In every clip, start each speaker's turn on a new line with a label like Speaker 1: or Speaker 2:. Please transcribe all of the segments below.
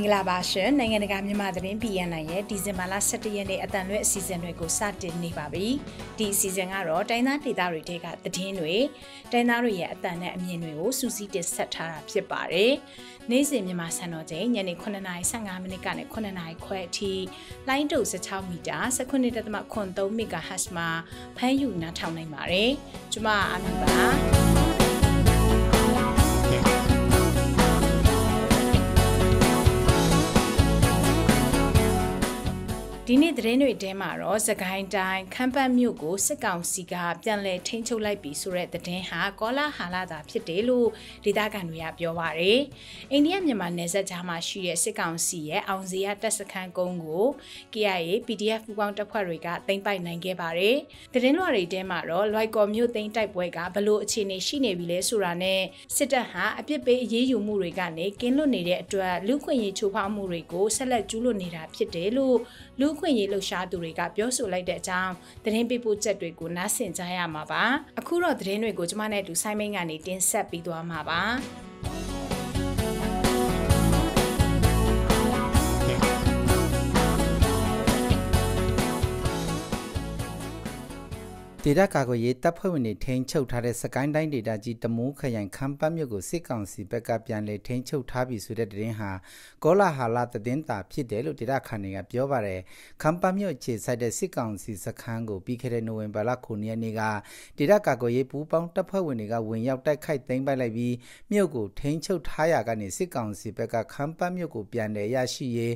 Speaker 1: င်္ဂလာပါရှင်နိုင်ငံတကာမြန်မာသတင်း PNN ရဲ့ဒီဇင်ဘာလ17ရက်နေ့အတန်လွဲအစီအစဉ်တွေကိုစတင်နေပါပြီဒီအစီအစဉ်ကတော့တိုင်းသားဒေသတွေထဲကသတင်းတွေတိုင်းသားတွေရဲ့အတန်နဲ့အမြင်တွေကိုစူးစီးတင်ဆက်ထားတာဖြစ်ပါတယ်နေ့စဉ်မြန်မာစံတော်ချိန်ညနေ9:55မိနစ်ကနေ9:00ခွဲအထိလိုင်းတုပ်16မီတာ19.3 MHz မှာဖမ်းယူနားထောင်နိုင်ပါတယ်ကျွန်မအမီပါဒီနေ့သတင်းတွေထဲမှာတော့သခိုင်းတိုင်းခမ်းပတ်မြို့ကိုစစ်ကောင်စီကပြန်လည်ထိန်းချုပ်လိုက်ပြီဆိုတဲ့သတင်းဟာကောလာဟာလာသာဖြစ်တယ်လို့ဒေသခံတွေကပြောပါရယ်အိန္ဒိယမြန်မာနယ်စပ်ကြားမှာရှိတဲ့စစ်ကောင်စီရဲ့အောင်စရာတပ်စခန်းကုန်းကို KIA PDF ပူးပေါင်းတပ်ဖွဲ့တွေကသိမ်းပိုက်နိုင်ခဲ့ပါရယ်သတင်းလွှာတွေထဲမှာတော့လွိုက်ကော်မြို့သိမ်းတိုက်ပွဲကဘလို့အခြေအနေရှိနေပြီလဲဆိုတာနဲ့စစ်တပ်ဟာအပြစ်ပေးအရေးယူမှုတွေကနေကင်းလွတ်နေတဲ့အတွက်လူခွင့်ရေးချိုးဖောက်မှုတွေကိုဆက်လက်ကျူးလွန်နေတာဖြစ်တယ်လို့လူခွင့်ရေးလှုပ်ရှားသူတွေကပြောဆိုလိုက်တဲ့အကြောင်းသတင်းပေးပို့ချက်တွေကိုနားဆင်ကြရမှာပါအခုတော့သတင်းတွေကိုကျမနဲ့အတူဆိုင်းမင်းကနေတင်ဆက်ပေးသွားမှာပါ
Speaker 2: ဒေသကာကွယ်ရေးတပ်ဖွဲ့ဝင်တွေထိန်းချုပ်ထားတဲ့စကိုင်းတိုင်းဒေသကြီးတမိုးခရိုင်ခမ်းပတ်မြို့ကိုစစ်ကောင်စီဘက်ကပြန်လည်ထိန်းချုပ်ထားပြီဆိုတဲ့သတင်းဟာကောလာဟာလသတင်းတာဖြစ်တယ်လို့ဒေသခံတွေကပြောပါတယ်။ခမ်းပတ်မြို့ခြေဆိုင်တဲ့စစ်ကောင်စီစခန်းကိုပြီးခဲ့တဲ့နိုဝင်ဘာလ9ရက်နေ့ကဒေသကာကွယ်ရေးပူးပေါင်းတပ်ဖွဲ့ဝင်တွေကဝင်ရောက်တိုက်ခိုက်သိမ်းပိုက်လိုက်ပြီးမြို့ကိုထိန်းချုပ်ထားရကနေစစ်ကောင်စီဘက်ကခမ်းပတ်မြို့ကိုပြန်လည်ရရှိရေး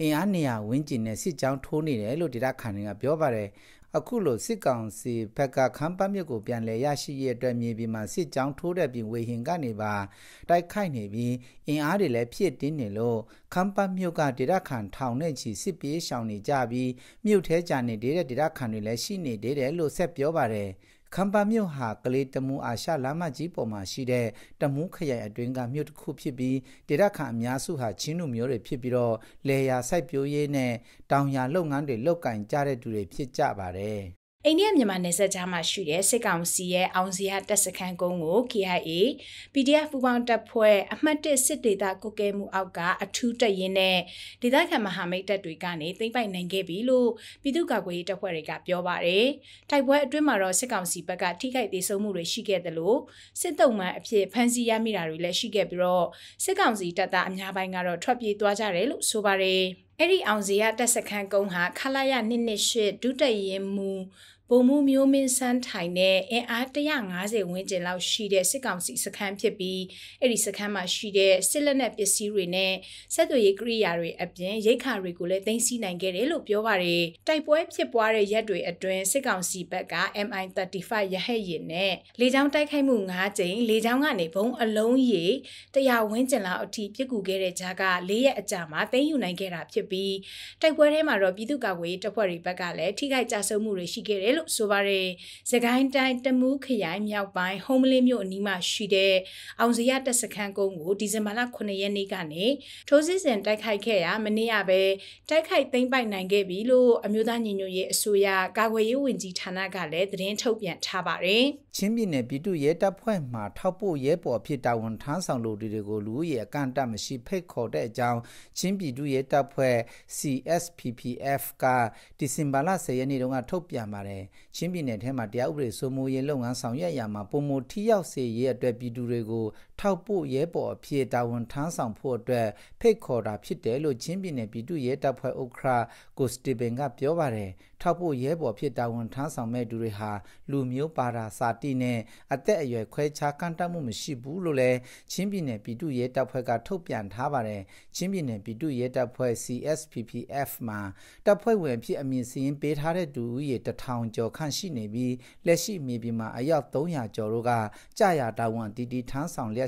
Speaker 2: အင်အားနေရာဝင်းကျင်နဲ့စစ်ကြောင်းထိုးနေတယ်လို့ဒေသခံတွေကပြောပါတယ်။အခုလိုစစ်ကောင်စီဘက်ကခမ်းပတ်မြစ်ကိုပြန်လည်ရရှိရတဲ့မြေပြင်မှာစစ်ကြောင်းထိုးတဲ့ပြင်ဝေဟင်ကနေပါ တိုက်ခိုက်နေပြီး အင်အားတွေလည်းဖြစ်တင်းနေလို့ခမ်းပတ်မြို့ကဒေသခံထောင်နဲ့ချီစစ်ပြေးရှောင်နေကြပြီးမြို့ထဲကျနေတဲ့ဒေသခံတွေလည်းရှိနေသေးတယ်လို့ဆက်ပြောပါတယ်။ခမ်ပါမြို့ဟာကလေးတမူးအာရှလမ်းမကြီးပေါ်မှာရှိတဲ့တမူးခရိုင်အတွင်းကမြို့တစ်ခုဖြစ်ပြီးဒေသခံအများစုဟာချင်းလူမျိုးတွေဖြစ်ပြီးတော့လေယာစိုက်ပျိုးရေးနဲ့တောင်ယာလုပ်ငန်းတွေလုပ်ကင်ကြတဲ့သူတွေဖြစ်ကြပါတယ်။
Speaker 1: အိန္ဒိယမြန်မာနယ်စပ်ကြားမှာရှိတဲ့စစ်ကောင်စီရဲ့အောင်စရာတပ်စခန်းကုန်းကို KIA PDF ပူးပေါင်းတပ်ဖွဲ့အမှတ်၁စစ်ဒေသကုကဲမှုအောက်ကအထူးတပ်ရင်းနဲ့ဒေသခံမဟာမိတ်တပ်တွေကနေသိမ်းပိုက်နိုင်ခဲ့ပြီလို့ပြည်သူ့ကာကွယ်ရေးတပ်ဖွဲ့တွေကပြောပါရယ်တိုက်ပွဲအတွင်းမှာတော့စစ်ကောင်စီဘက်ကထိခိုက်ဒေဆုံးမှုတွေရှိခဲ့တယ်လို့စစ်တုံးမှန်အဖြစ်ဖမ်းဆီးရမိတာတွေလည်းရှိခဲ့ပြီးတော့စစ်ကောင်စီတပ်သားအများပိုင်းကတော့ထွက်ပြေးသွားကြတယ်လို့ဆိုပါရယ်အဲ့ဒီအောင်စီရတပ်စခန်းကုန်းဟာခလာရ228ဒုတရင်မူဗိုလ်မှူးမျိုးမင်းစန်းထိုင်နဲ့အင်အား150ဝန်းကျင်လောက်ရှိတဲ့စစ်ကောင်စီစခန်းဖြစ်ပြီးအဲ့ဒီစခန်းမှာရှိတဲ့စစ်လက်နက်ပစ္စည်းတွေနဲ့ဆက်သွယ်ရေးကိရိယာတွေအပြင်ရိတ်ခါတွေကိုလည်းသိမ်းဆည်းနိုင်ခဲ့တယ်လို့ပြောပါတယ်။တိုက်ပွဲဖြစ်ပွားတဲ့ရက်တွေအတွင်းစစ်ကောင်စီဘက်က MI-35 ရဟတ်ယာဉ်နဲ့လေကြောင်းတိုက်ခိုက်မှု9ကြိမ်လေကြောင်းကနေဘုံအလုံးရေ100ဝန်းကျင်လောက်အထိပြစ်ကူခဲ့တဲ့ကြားက၄ရက်အကြာမှာသိမ်းယူနိုင်ခဲ့တာဖြစ်ပြီးတိုက်ပွဲထဲမှာတော့ပြည်သူ့ကာကွယ်ရေးတပ်ဖွဲ့တွေဘက်ကလည်းထိခိုက်ကြဆုံးမှုတွေရှိခဲ့တယ်လို့ဆိုပါတယ်။သခိုင်းတိုင်းတမူးခရိုင်မြောက်ပိုင်းဟုံးမလင်းမြို့အနီးမှာရှိတဲ့အောင်စရတက်စခန်းကုန်းကိုဒီဇင်ဘာလ9ရက်နေ့ကနေထိုးစစ်ဆင်တိုက်ခိုက်ခဲ့ရာ မနေ့ကပဲတိုက်ခိုက်သိမ်းပိုက်နိုင်ခဲ့ပြီလို့အမျိုးသားညီညွတ်ရေးအစိုးရကာကွယ်ရေးဝန်ကြီးဌာနကလည်းသတင်းထုတ်ပြန်ထားပါတယ်
Speaker 2: ။ချင်းပြည်နယ်ပြည်သူ့ရဲတပ်ဖွဲ့မှထောက်ပို့ရဲဘော်ဖြစ်တာဝန်ထမ်းဆောင်လူတွေကိုလူဦးရေအကန့်အသတ်မရှိဖိတ်ခေါ်တဲ့အကြောင်းချင်းပြည်သူ့ရဲတပ်ဖွဲ့ CSPPF ကဒီဇင်ဘာလ10ရက်နေ့တုန်းကထုတ်ပြန်ပါတယ်ချင်းပြည်နယ်ထဲမှာတရားဥပဒေစိုးမိုးရေးလုပ်ငန်းဆောင်ရွက်ရာမှာပုံမထိရောက်စေရေးအတွက်ပြည်သူတွေကိုထောက်ပို့ရဲပေါ်အဖြစ်တာဝန်ထမ်းဆောင်ဖို့အတွက်ဖိတ်ခေါ်တာဖြစ်တယ်လို့ချင်းပြည်နယ်ပြည်သူ့ရဲတပ်ဖွဲ့ဥက္ကရာကိုစတီဗင်ကပြောပါတယ်ထောက်ပို့ရဲပေါ်ဖြစ်တာဝန်ထမ်းဆောင်မဲ့သူတွေဟာလူမျိုးပါတာစာတိနဲ့အသက်အရွယ်ခွဲခြားကန့်တတ်မှုမရှိဘူးလို့လည်းချင်းပြည်နယ်ပြည်သူ့ရဲတပ်ဖွဲ့ကထုတ်ပြန်ထားပါတယ်ချင်းပြည်နယ်ပြည်သူ့ရဲတပ်ဖွဲ့ CSPPF မှာတပ်ဖွဲ့ဝင်ဖြစ်အမည်စရင်းပေးထားတဲ့သူဦးရေတထောင်ကျော်ခန့်ရှိနေပြီးလက်ရှိမြေပြင်မှာအယောက်300ကျော်တို့ကကြာရတာဝန်တီတီထမ်းဆောင်လျက်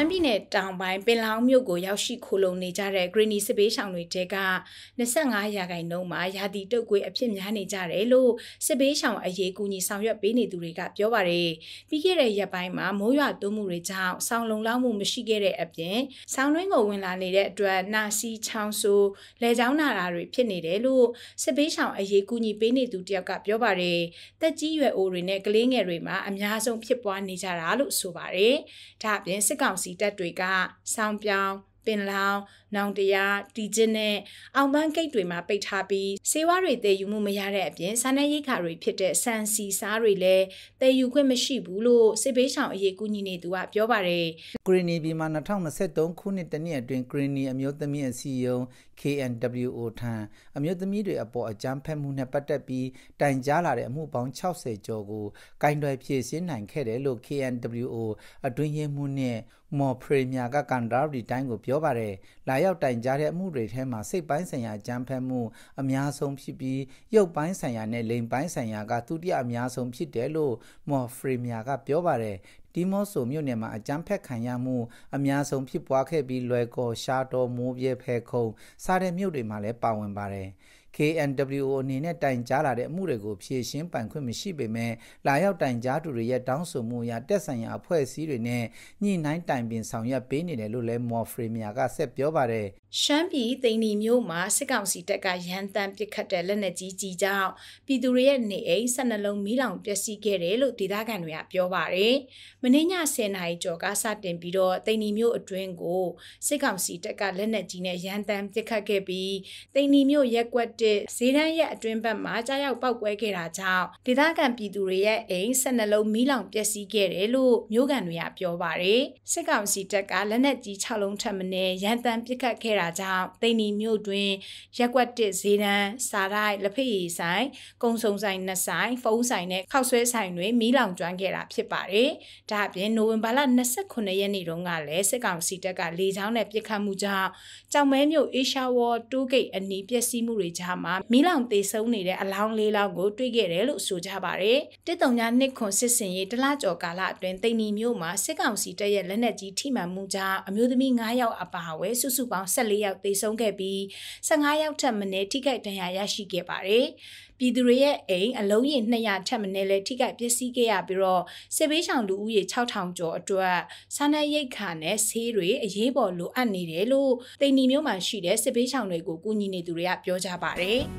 Speaker 1: ရှမ်းပြည်နယ်တောင်ပိုင်းပင်လောင်းမြို့ကိုရောက်ရှိခိုလုံနေကြတဲ့ Greeny စစ်ပေးဆောင်တွေတဲက25ရာခိုင်နှုန်းမှာရာသီတုပ်ကွေးအဖြစ်များနေကြတယ်လို့စစ်ပေးဆောင်အရေးကူညီဆောင်ရွက်ပေးနေသူတွေကပြောပါတယ်။ပြီးခဲ့တဲ့ရက်ပိုင်းမှာမိုးရွာသွန်းမှုတွေကြောင့်ဆောင်းလုံလောက်မှုမရှိခဲ့တဲ့အပြင်ဆောင်းတွင်းကိုဝင်လာနေတဲ့အတွက်နှာစီးချောင်းဆိုးလေကြောင်းနာတာတွေဖြစ်နေတယ်လို့စစ်ပေးဆောင်အရေးကူညီပေးနေသူတယောက်ကပြောပါတယ်။တက်ကြီးရွယ်အိုတွေနဲ့ကလေးငယ်တွေမှာအများဆုံးဖြစ်ပွားနေကြတာလို့ဆိုပါတယ်။ဒါအပြင်စစ်ကောင်စီစီတပ်တွေကဆောင်းပြောင်းပင်လောင်းနောင်တရားတီကျင်းနဲ့အောင်ပန်းဂိတ်တွေမှာပိတ်ထားပြီးစေဝါတွေတည်ယူမှုမရတဲ့အပြင်စားနပ်ရိက္ခာတွေဖြစ်တဲ့ဆန်စီစားတွေလည်းတည်ယူခွင့်မရှိဘူးလို့စစ်ဘေးရှောင်အရေးကူညီနေသူကပြောပါတယ်
Speaker 2: ဂရီနီပြည်မှာ2023ခုနှစ်တနှစ်အတွင်းဂရီနီအမျိုးသမီးအစည်းအရုံး KNWO ထံအမျိုးသမီးတွေအပေါ်အကြမ်းဖက်မှုနဲ့ပတ်သက်ပြီးတိုင်ကြားလာတဲ့အမှုပေါင်း60ကျော်ကိုကင်တွယ်ဖြည့်ဆင်းနိုင်ခဲ့တယ်လို့ KNWO အတွင်းရင်းမှုနဲ့မော်ဖရီမြာကကန်ဒါရီတိုင်းကိုပြောပါတယ်။ရောက်တိုင်ကြားတဲ့အမှုတွေထဲမှာစိတ်ပိုင်းဆိုင်ရာကြမ်းဖက်မှု အများဆုံးဖြစ်ပြီးရုပ်ပိုင်းဆိုင်ရာနဲ့လိင်ပိုင်းဆိုင်ရာကဒုတိယအများဆုံးဖြစ်တယ်လို့မော်ဖရီမီယာကပြောပါတယ်ဒီမော့ဆိုမြို့နယ်မှာအကြမ်းဖက်ခံရမှု အများဆုံးဖြစ်ပွားခဲ့ပြီးလွယ်ကော်ရှားတော်မိုးပြဲဖဲခုံစားတဲ့မြို့တွေမှာလည်းပါဝင်ပါတယ်။ KNWO အနေနဲ့တိုင်ကြားလာတဲ့အမှုတွေကိုဖြေရှင်းပိုင်ခွင့်မရှိပေမဲ့လာရောက်တိုင်ကြားသူတွေရဲ့တောင်းဆိုမှုအရတက်ဆိုင်ရာအဖွဲ့အစည်းတွေနဲ့ညှိနှိုင်းတိုင်ပင်ဆောင်ရွက်ပေးနေတယ်လို့လည်း Morfremia ကဆက်ပြောပါတယ်
Speaker 1: ရှမ်းပြည်သိန်းဒီမြို့မှာစစ်ကောင်စီတပ်ကရန်တမ်းပစ်ခတ်တဲ့လက်နက်ကြီးကြီးကြောင့်ပြည်သူတွေရဲ့နေအိမ်ဆက်နှလုံးမီးလောင်ပျက်စီးခဲ့တယ်လို့ဒေသခံတွေကပြောပါတယ်။မင်းည10နာရီကျော်ကစတင်ပြီးတော့သိန်းဒီမြို့အတွင်းကိုစစ်ကောင်စီတပ်ကလက်နက်ကြီးနဲ့ရန်တမ်းပစ်ခတ်ခဲ့ပြီးသိန်းဒီမြို့ရက်ကွက်တစ်ဈေးတန်းရဲ့အတွင်းဘက်မှာကြားရောက်ပောက်ကွဲခဲ့တာကြောင့်ဒေသခံပြည်သူတွေရဲ့အိမ်ဆက်နှလုံးမီးလောင်ပျက်စီးခဲ့တယ်လို့မြို့ခံတွေကပြောပါတယ်။စစ်ကောင်စီတပ်ကလက်နက်ကြီး6လုံးထပ်မင်းရန်တမ်းပစ်ခတ်ခဲ့တာကြောင့်တိန်နီမြို့တွင် ရက်ွက်တစ်ဈေးတန်းစာရိုက်လက်ဖက်ရည်ဆိုင် ကုံစုံဆိုင်နှစ်ဆိုင် ဖုန်းဆိုင်နဲ့ခောက်ဆွဲဆိုင်တွေမီးလောင်ကျွမ်းခဲ့တာဖြစ်ပါတယ်။ဒါ့အပြင်နိုဝင်ဘာလ29ရက်နေ့တုန်းကလည်းစစ်ကောင်စီတပ်ကလေကြောင်းနဲ့ပစ်ခတ်မှုကြောင့်ကြောင်မဲမြို့အေရှာဝေါ်တိုးဂိတ်အနီးပျက်စီးမှုတွေကြားမှာမီးလောင်သေဆုံးနေတဲ့အလောင်းလေးလောင်းကိုတွေ့ခဲ့တယ်လို့ဆိုကြပါတယ်။တစ်တုံညာနှစ်ခွန်စစ်စင်ရေးတလကျော်ကာလအတွင်းတိန်နီမြို့မှာစစ်ကောင်စီတပ်ရဲ့လက်နက်ကြီးထိမှန်မှုကြောင့်အမျိုးသမီး9ယောက်အပါအဝင်စုစုပေါင်း14ယောက်သေဆုံးခဲ့ပြီး15ယောက်ထပ်မနည်းထိခိုက်ဒဏ်ရာရရှိခဲ့ပါတယ်။ပြည်သူတွေရဲ့အိမ်အလုံးရေ200ထပ်မနည်းလည်းထိခိုက်ပျက်စီးခဲ့ရပြီးတော့စစ်ဘေးရှောင်လူဦးရေ6000ကျော်အတွက်စားနပ်ရိက္ခာနဲ့ဆေးတွေအရေးပေါ်လိုအပ်နေတယ်လို့တိန်နီမြို့မှာရှိတဲ့စစ်ဘေးရှောင်တွေကိုကူညီနေသူတွေကပြောကြပါတယ်။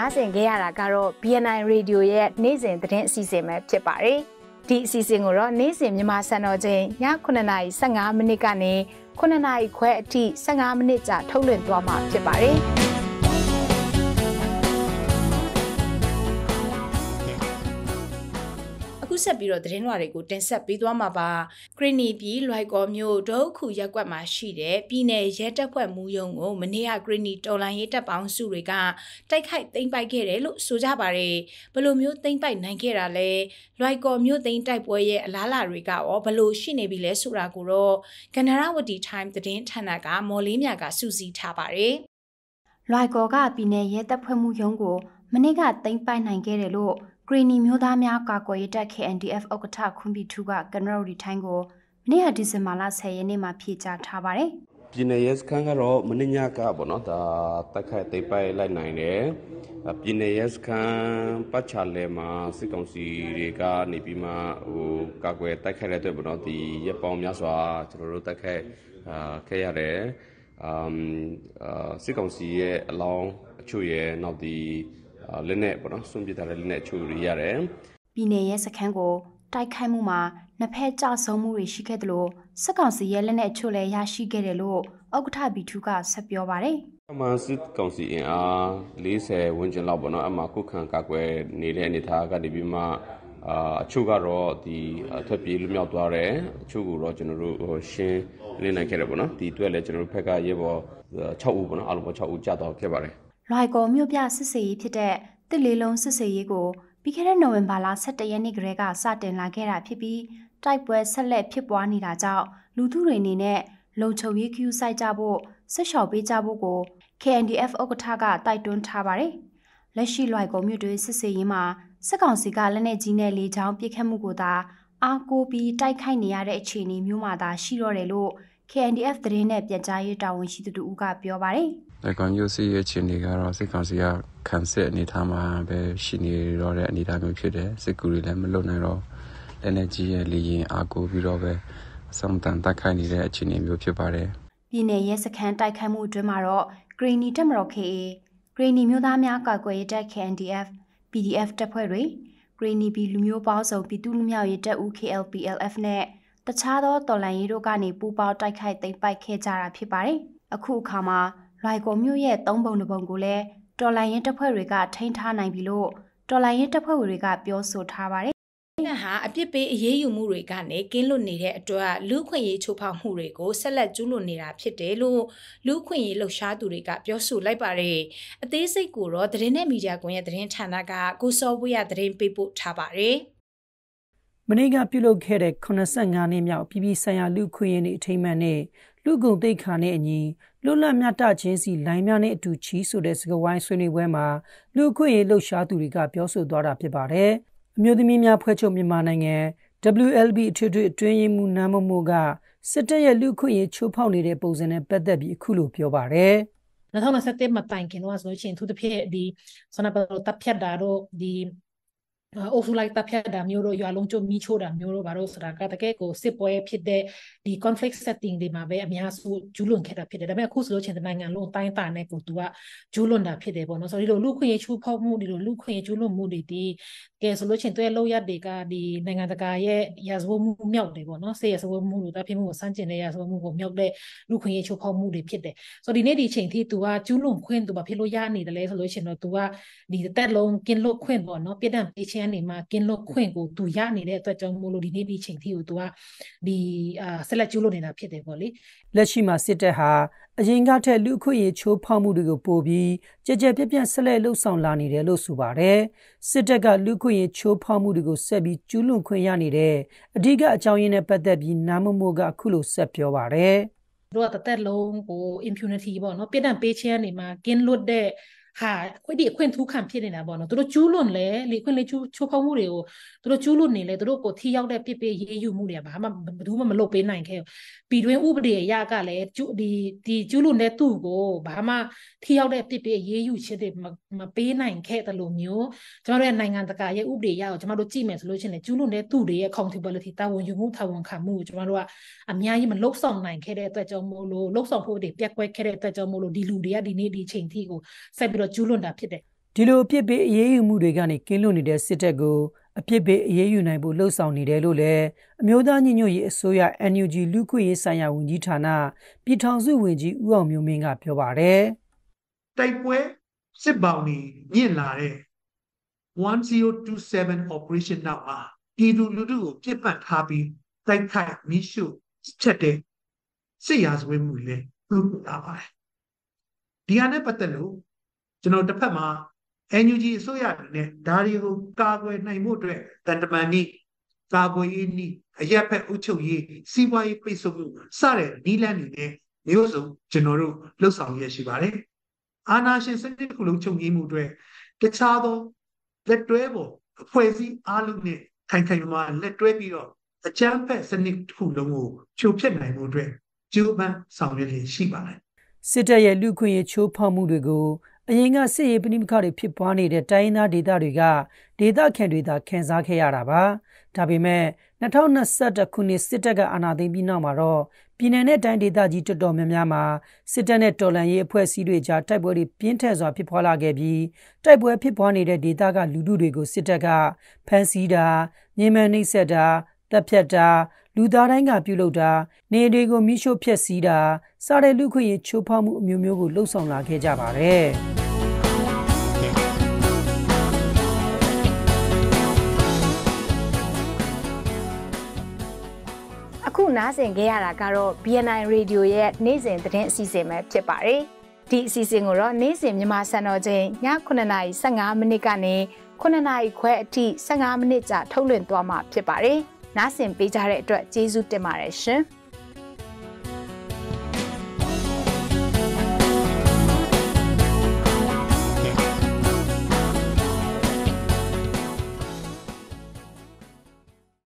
Speaker 1: နားဆင်ခဲ့ရတာကတော့ BNI Radio ရဲ့နေ့စဉ်သတင်းအစီအစဉ်ပဲဖြစ်ပါတယ်။ဒီအစီအစဉ်ကိုတော့နေ့စဉ်မြန်မာစံတော်ချိန်ည9:15မိနစ်ကနေ9:00ခွဲအထိ15မိနစ်ကြာထုတ်လွှင့်သွားမှာဖြစ်ပါတယ်။ဦးဆက်ပြီးတော့သတင်းလွှာတွေကိုတင်ဆက်ပေးသွားမှာပါခရနီပြည်လွိုက်ကော်မြို့ဒုက္ခုရက်ကွက်မှာရှိတဲ့ပြည်내ရဲတပ်ဖွဲ့မူယုံကိုမနေ့ကခရနီတော်လိုင်းရဲတပ်ပေါင်းစုတွေကတိုက်ခိုက်သိမ်းပိုက်ခဲ့တယ်လို့ဆိုကြပါတယ်ဘလို့မျိုးသိမ်းပိုက်နိုင်ခဲ့တာလဲလွိုက်ကော်မြို့သိမ်းတိုက်ပွဲရဲ့အလားအလာတွေကရောဘလို့ရှိနေပြီလဲဆိုတာကိုတော့ကန္နရဝတီ time သတင်းဌာနကမော်လေးမြကစူးစီးထားပါတယ်
Speaker 3: လွိုက်ကော်ကပြည်내ရဲတပ်ဖွဲ့မူယုံကိုမနေ့ကသိမ်းပိုက်နိုင်ခဲ့တယ်လို့ဂရီနီမျိုးသားများကာကွယ်ရေးတပ် KNDF ဥက္ကဋ္ဌခွန်ဘီထူကကနရိုရီထိုင်းကိုမနေ့ကဒီဇင်ဘာလ10ရက်နေ့မှာဖြေကြားထားပါတယ်။ပြည်နယ်ရဲစခန်းကတော့မနေ့ညကပေါ့နော်ဒါတိုက်ခိုက်သိပိုက်လိုက်နိုင်တယ်။ပြည်နယ်ရဲစခန်းပတ်ချာလည်မှာစစ်ကောင်စီတွေက နေပြီးမှဟိုကာကွယ်တိုက်ခိုက်တဲ့အတွက်ပေါ့နော်ဒီရပ်ပေါင်းများစွာကျွန်တော်တို့တိုက်ခိုက်ခဲ့ရတယ်။အမ်စစ်ကောင်စီရဲ့အလောင်းအချို့ရဲ့နောက်ဒီလက်နဲ့ပေါ့နော်စွန့်ပစ်ထားတဲ့လက်နဲ့ချိုးရရတယ်။ပြည်နယ်ရဲ့စခန်းကိုတိုက်ခိုက်မှုမှာနှစ်ဖက်ကြဆုံးမှုတွေရှိခဲ့တယ်လို့စစ်ကောင်စီရဲ့လက်နဲ့ချိုးလဲရရှိခဲ့တယ်လို့ဥက္ကဋ္ဌဘီထူးကဆက်ပြောပါတယ်။အမှစစ်ကောင်စီအင်အား40ဝန်းကျင်လောက်ပေါ့နော်အမှခုခံကာကွယ်နေတဲ့အနေအထားကနေပြီးမှအာအချို့ကတော့ဒီထွက်ပြေးလွမြောက်သွားတယ်အချို့ကတော့ကျွန်တော်တို့ဟိုရှင်းလင်းနိုင်ခဲ့တယ်ပေါ့နော်ဒီအတွက်လည်းကျွန်တော်တို့ဘက်ကရဲဘော်6ဦးပေါ့နော်အလုံးပေါင်း6ဦးကြာတော့ခဲ့ပါတယ်လွိုင်ကော်မြို့ပြစစ်စေးရေးဖြစ်တဲ့တစ်လေးလုံးစစ်စေးရေးကိုပြီးခဲ့တဲ့နိုဝင်ဘာလ17ရက်နေ့ကတည်းကစတင်လာခဲ့တာဖြစ်ပြီးတိုက်ပွဲဆက်လက်ဖြစ်ပွားနေတာကြောင့်လူထုတွေအနေနဲ့လုံခြုံရေး queue စိုက်ကြဖို့ဆက်လျှောက်ပေးကြဖို့ကို KNDF ဥက္ကဋ္ဌကတိုက်တွန်းထားပါတယ်။လက်ရှိလွိုင်ကော်မြို့တွင်စစ်စေးရေးမှာစစ်ကောင်စီကလက်နက်ကြီးနဲ့လေကြောင်းပစ်ခတ်မှုကိုသာအားကိုးပြီးတိုက်ခိုက်နေရတဲ့အခြေအနေမျိုးမှသာရှိတော့တယ်လို့ KNDF သတင်းနဲ့ပြန်ကြားရေးတာဝန်ရှိသူတူဦးကပြောပါတယ်။၎င်းမျိုးစီရဲ့အခြေအနေကတော့စစ်ကောင်စီက
Speaker 2: ခံစစ်အနေထားမှာပဲရှိနေတော့တဲ့အနေထားမျိုးဖြစ်တယ်။စစ်ကူတွေလည်းမလွတ်နိုင်တော့လက်နေကြီးရဲ့လေရင်အားကိုးပြီးတော့ပဲအဆောင်တန်တိုက်ခိုက်နေတဲ့အခြေအနေမျိုးဖြစ်ပါ
Speaker 3: တယ်။ပြည်내ရဲစခန်းတိုက်ခိုက်မှုအတွင်းမှာတော့ Greeny တပ်မတော် KA Greeny မျိုးသားများကာကွယ်ရေးတပ် KNDF PDF တပ်ဖွဲ့တွေ Greeny B လူမျိုးပေါင်းစုံပြည်သူ့လူမျိုးရေးတပ်ဦး KLPLF နဲ့တခြားသောတော်လန်ရေးတို့ကနေပူပေါင်းတိုက်ခိုက်သိမ်းပိုက်ခဲ့ကြတာဖြစ်ပါတယ်။အခုအခါမှာရိုက်ကွန်မြို့ရဲ့သုံးပုံတစ်ပုံကိုလည်းတော်လန်ရေးတပ်ဖွဲ့တွေကထိန်းထားနိုင်ပြီလို့တော်လန်ရေးတပ်ဖွဲ့တွေကပြောဆိုထားပါတယ်။
Speaker 1: နိုင်ငံဟာအပြစ်ပေးအရေးယူမှုတွေကနေကင်းလွတ်နေတဲ့အတွက်လူခွင့်ရေးချိုးဖောက်မှုတွေကိုဆက်လက်ကျူးလွန်နေတာဖြစ်တယ်လို့လူခွင့်ရေးလှုပ်ရှားသူတွေကပြောဆိုလိုက်ပါတယ်။အသေးစိတ်ကိုတော့သတင်းနဲ့မီဒီယာကွန်ရဲ့သတင်းဌာနကကိုစောဝေးရသတင်းပေးပို့ထားပါတယ်။
Speaker 4: မနေ့ကပြုလုပ်ခဲ့တဲ့85နှစ်မြောက်ပြည်ပြည်ဆိုင်ရာလူခွင့်ရည်အထိမ်းအမှတ်နဲ့လူကုံတိတ်ခါနဲ့အညီလွတ်လပ်မြတ်တချင်းစီလိုင်းများနဲ့အတူချီးဆိုတဲ့စကားဝိုင်းဆွေးနွေးပွဲမှာလူခွင့်ရည်လှုပ်ရှားသူတွေကပြောဆိုသွားတာဖြစ်ပါတယ်။အမျိုးသမီးများဖွဲ့ချုပ်မြန်မာနိုင်ငံ WLB အထွေထွေအတွင်းရေးမှူးနမ်မမိုကစစ်တပ်ရဲ့လူခွင့်ရည်ချိုးဖောက်နေတဲ့ပုံစံနဲ့ပတ်သက်ပြီးအခုလိုပြောပါတယ်။
Speaker 5: 2021မှာပိုင်ခင်
Speaker 4: တော့ဆိုလို့ရှိရင်သူတစ်ဖြစ်
Speaker 5: ဒီဆန္ဒပြတော့တပ်ဖြတ်တာတော့ဒီအုပ်စုလိုက်တပ်ဖြတ်တာမျိုးတို့ရွာလုံးကျုံမိချိုးတာမျိုးတို့ဘာလို့ဆိုတာကတကယ်ကိုစစ်ပွဲဖြစ်တဲ့ဒီ conflict setting တွေမှာပဲအများစုကျူးလွန်ခဲ့တာဖြစ်တယ်ဒါပေမဲ့အခုဆိုလို့ချင်းတနိုင်ငံလုံးတိုင်းတာနဲ့ကိုသူကကျူးလွန်တာဖြစ်တယ်ပေါ့နော်ဆိုတော့ဒီလိုလူခွင့်ရချိုးဖောက်မှုဒီလိုလူခွင့်ရကျူးလွန်မှုတွေဒီကဲဆိုလို့ချင်းတွေ့လောက်ရတွေကဒီနိုင်ငံတကာရဲ့ရာဇဝတ်မှုမြောက်တယ်ပေါ့နော်စစ်ရာဇဝတ်မှုတို့တပ်ဖြတ်မှုကိုစန့်ကျင်တဲ့ရာဇဝတ်မှုကိုမြောက်တဲ့လူခွင့်ရချိုးဖောက်မှုတွေဖြစ်တယ်ဆိုတော့ဒီနေ့ဒီအချိန်ထိသူကကျူးလွန်ခွင့်သူဘာဖြစ်လို့ရနေတယ်လဲဆိုလို့ချင်းတော့သူကဒီတက်လုံးกินလို့ခွင့်ပေါ့နော် ပြည်တံပေးချခြင်းတွေမှာကင်းလွတ်ခွင့်ကိုသူရနေတဲ့အတွက်ကြောင့်မို့လို့ဒီနေ့ဒီချိန်ထိကိုသူကဒီအာဆက်လက်ကျူးလွန်နေတာဖြစ်တယ်ပေါ့လေ
Speaker 4: လက်ရှိမှာစစ်တပ်ဟာအရင်ကထက်လူအခွင့်အရေးချိုးဖောက်မှုတွေကိုပိုပြီးကြကြပြပြဆက်လက်လှုပ်ဆောင်လာနေတယ်လို့ဆိုပါတယ်စစ်တပ်ကလူအခွင့်အရေးချိုးဖောက်မှုတွေကိုဆက်ပြီးကျူးလွန်ခွင့်ရနေတဲ့အဓိကအကြောင်းရင်းနဲ့ပတ်သက်ပြီးနာမမိုးကအခုလိုဆက်ပြောပါတယ်
Speaker 5: တို့ကတသက်လုံးကို impunity ပေါ့နော် ပြစ်ဒဏ်ပေးခြင်းနေမှာကင်းလွတ်တဲ့ဟာခွေဒီအခွင့်ထူးခံဖြစ်နေတာပေါ့နော်သူတို့ကျူးလွန်လဲလေခွင့်လေးကျူးချိုးဖောက်မှုတွေကိုသူတို့ကျူးလွန်နေလဲသူတို့ကိုထိရောက်တဲ့ပြစ်ပေးရေးယူမှုတွေကဘာမှဘယ်သူမှမလုပ်ပေးနိုင်ခဲ့ဘူးပြည်တွင်းဥပဒေအရကလည်းကျူးဒီဒီကျူးလွန်တဲ့သူ့ကိုဘာမှထိရောက်တဲ့ပြစ်ပေးရေးယူခြင်းတွေမပေးနိုင်ခဲ့တယ်လို့မျိုးကျမတို့ရဲ့နိုင်ငံတကာရဲ့ဥပဒေအရကိုကျမတို့ကြည့်မယ်ဆိုလို့ရှိရင်ကျူးလွန်တဲ့သူတွေရဲ့ accountability တာဝန်ယူမှုတာဝန်ခံမှုကိုကျမတို့ကအများကြီးမလုပ်ဆောင်နိုင်ခဲ့တဲ့အတွက်ကြောင့်မို့လို့လုပ်ဆောင်ဖို့တွေပြက်ကွက်ခဲ့တဲ့အတွက်ကြောင့်မို့လို့ဒီလူတွေကဒီနေ့ဒီအချိန်ထိကိုဆက်ပြီးတော့တော့ကျူးလွန်တာဖြစ်တယ်
Speaker 4: ဒီလိုအပြစ်ပေးအရေးယူမှုတွေကနေကင်းလွတ်နေတဲ့စစ်တပ်ကိုအပြစ်ပေးအရေးယူနိုင်ဖို့လှုံ့ဆော်နေတယ်လို့လည်းအမျိုးသားညီညွတ်ရေးအစိုးရ NUG လူခွင့်ရေးဆိုင်ရာဝန်ကြီးဌာနပြည်ထောင်စုဝန်ကြီးဦးအောင်မျိုးမင်းကပြောပါတယ်တိုက်ပွဲစစ်ပေါင်းန
Speaker 2: ေညှင့်လာတဲ့1027 operation နောက်မှာပြည်သူလူထုကိုပြစ်ပတ်ထားပြီးတိုက်ခိုက်မိရှုချက်တဲ့စစ်ရာဇဝတ်မှုတွေလည်းပြုလုပ်လာပါတယ်ဒီဟာနဲ့ပတ်သက်လို့ကျွန်တော်တစ်ဖက်မှာ NUG အစိုးရအနေနဲ့ဒါတွေကိုကာကွယ်နိုင်မှုအတွက်တန်တမန်နီကာကွယ်ရေးနီ အရက်ဖက်အုပ်ချုပ်ရေးစီးပွားရေးပိတ်ဆို့မှုစတဲ့နီးလန်းတွေနဲ့မျိုးစုံ ကျွန်တော်တို့လှုပ်ဆောင်ရရှိပါတယ်။အာဏာရှင်စနစ်ကုလုံးချုပ်ငြိမ်းမှုအတွက်တခြားသောလက်တွဲပေါ်အဖွဲ့အစည်းအားလုံးနဲ့ခိုင်ခိုင်မာလက်တွဲပြီးတော့အကြမ်းဖက်စနစ်တစ်ခုလုံးကိုဖြိုဖျက်နိုင်မှုအတွက်ကြိုးပမ်းဆောင်ရွက်လျက်ရှိပါတယ်
Speaker 4: ။စစ်တပ်ရဲ့လူခွင့်ရချိုးဖောက်မှုတွေကိုအရင်ကစစ်ရေးပဋိပက္ခတွေဖြစ်ပွားနေတဲ့တိုင်းဒေသဒေသတွေကဒေသခံတွေသာခံစားခဲ့ရတာပါဒါပေမဲ့2021ခုနှစ်စစ်တပ်ကအာဏာသိမ်းပြီးနောက်မှာတော့ပြည်내နဲ့တိုင်းဒေသကြီးတော်တော်များများမှာစစ်တပ်နဲ့တော်လှန်ရေးအဖွဲ့အစည်းတွေကြားတိုက်ပွဲတွေပြင်းထန်စွာဖြစ်ပွားလာခဲ့ပြီးတိုက်ပွဲဖြစ်ပွားနေတဲ့ဒေသကလူထုတွေကိုစစ်တပ်ကဖမ်းဆီးတာညှဉ်းပန်းနှိပ်စက်တာတပ်ဖြတ်တာလူသားတိုင်းကပြုလုပ်တာနေတွေကိုမိရှုဖျက်ဆီးတာစတဲ့လူခွင့်ရချိုးဖောက်မှုအမျိုးမျိုးကိုလှုံ့ဆော်လာခဲ့ကြပါတယ်
Speaker 1: ။ခုနားဆင်ခဲ့ရတာကတော့ BNI Radio ရဲ့နေ့စဉ်သတင်းအစီအစဉ်ပဲဖြစ်ပါတယ်။ဒီအစီအစဉ်ကိုတော့နေ့စဉ်မြန်မာစံတော်ချိန်ည9:55မိနစ်ကနေ9:00ခွဲအထိ15မိနစ်ကြာထုတ်လွှင့်သွားမှာဖြစ်ပါတယ်။နားဆင်ပေးကြတဲ့အတွက်ကျေးဇူးတင်ပါတယ်ရှင်။